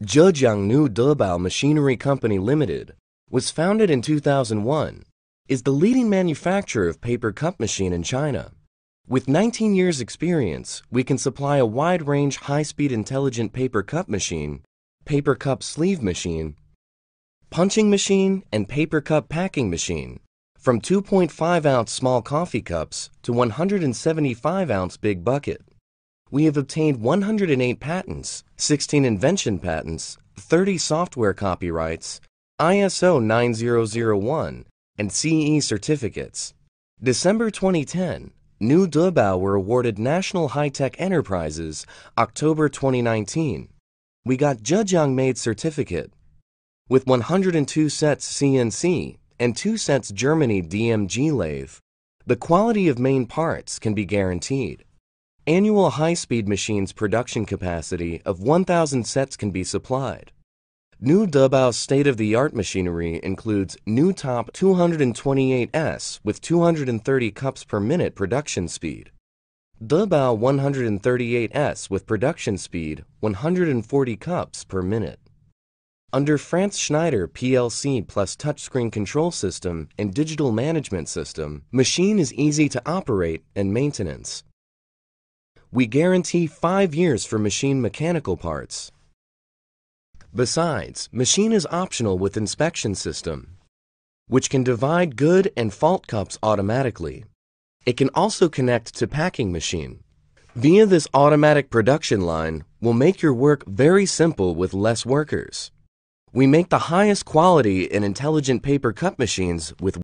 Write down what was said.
Nu Debao Machinery Company Limited was founded in 2001, is the leading manufacturer of paper cup machine in China. With 19 years experience, we can supply a wide range high-speed intelligent paper cup machine, paper cup sleeve machine, punching machine, and paper cup packing machine from 2.5 ounce small coffee cups to 175 ounce big bucket we have obtained 108 patents, 16 invention patents, 30 software copyrights, ISO 9001, and CE certificates. December 2010, New Dubau were awarded National High Tech Enterprises, October 2019. We got Zhejiang made certificate. With 102 sets CNC and 2 sets Germany DMG lathe, the quality of main parts can be guaranteed annual high-speed machines production capacity of 1,000 sets can be supplied. New Dubao state-of-the-art machinery includes new top 228S with 230 cups per minute production speed, Dubao 138S with production speed 140 cups per minute. Under France Schneider PLC plus touchscreen control system and digital management system, machine is easy to operate and maintenance. We guarantee 5 years for machine mechanical parts. Besides, machine is optional with inspection system, which can divide good and fault cups automatically. It can also connect to packing machine. Via this automatic production line will make your work very simple with less workers. We make the highest quality and intelligent paper cup machines with